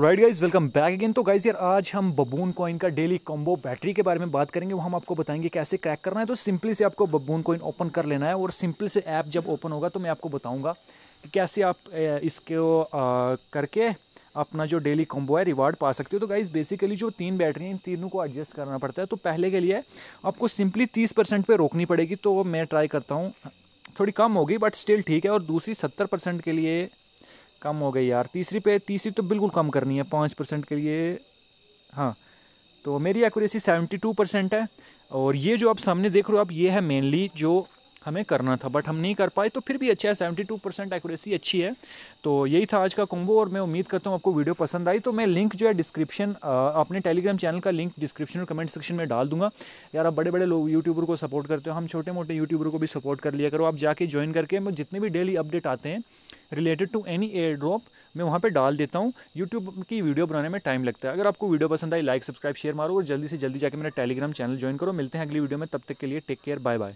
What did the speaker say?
right guys welcome back again तो guys यार आज हम बबून कॉइन का डेली कॉम्बो बैटरी के बारे में बात करेंगे वो हम आपको बताएंगे कैसे क्रैक करना है तो सिंपली से आपको बबून कॉइन ओपन कर लेना है और सिंपली से ऐप जब ओपन होगा तो मैं आपको बताऊंगा कि कैसे आप इसको करके अपना जो डेली कॉम्बो है रिवार्ड पा सकते हो तो गाइज़ बेसिकली जो तीन बैटरी हैं इन तीनों को एडजस्ट करना पड़ता है तो पहले के लिए आपको सिंपली तीस परसेंट पर रोकनी पड़ेगी तो मैं ट्राई करता हूँ थोड़ी कम होगी बट स्टिल ठीक है और दूसरी सत्तर परसेंट के लिए कम हो गई यार तीसरी पे तीसरी तो बिल्कुल कम करनी है पाँच परसेंट के लिए हाँ तो मेरी एक्यूरेसी सेवेंटी टू परसेंट है और ये जो आप सामने देख रहे हो आप ये है मेनली जो हमें करना था बट हम नहीं कर पाए तो फिर भी अच्छा है सेवेंटी टू परसेंट एक्यूरेसी अच्छी है तो यही था आज का कुंभो और मैं उम्मीद करता हूँ आपको वीडियो पसंद आई तो मैं लिंक जो है डिस्क्रिप्शन अपने टेलीग्राम चैनल का लिंक डिस्क्रिप्शन और कमेंट सेक्शन में डाल दूंगा यार आप बड़े बड़े लोग यूट्यूबर को सपोर्ट करते हो हम छोटे मोटे यूट्यूबर को भी सपोर्ट कर लिया करो आप जाके ज्वाइन करके मैं जितने भी डेली अपडेट आते हैं related to any airdrop मैं वहाँ पे डाल देता हूँ यूट्यूब की वीडियो बनाने में टाइम लगता है अगर आपको वीडियो पसंद आई लाइक सब्सक्राइब शेयर मारो और जल्दी से जल्दी जाकर मेरा टेलीग्राम चैनल ज्वाइन करो मिलते हैं अगली वीडियो में तब तक के लिए टेक केयर बाय बाय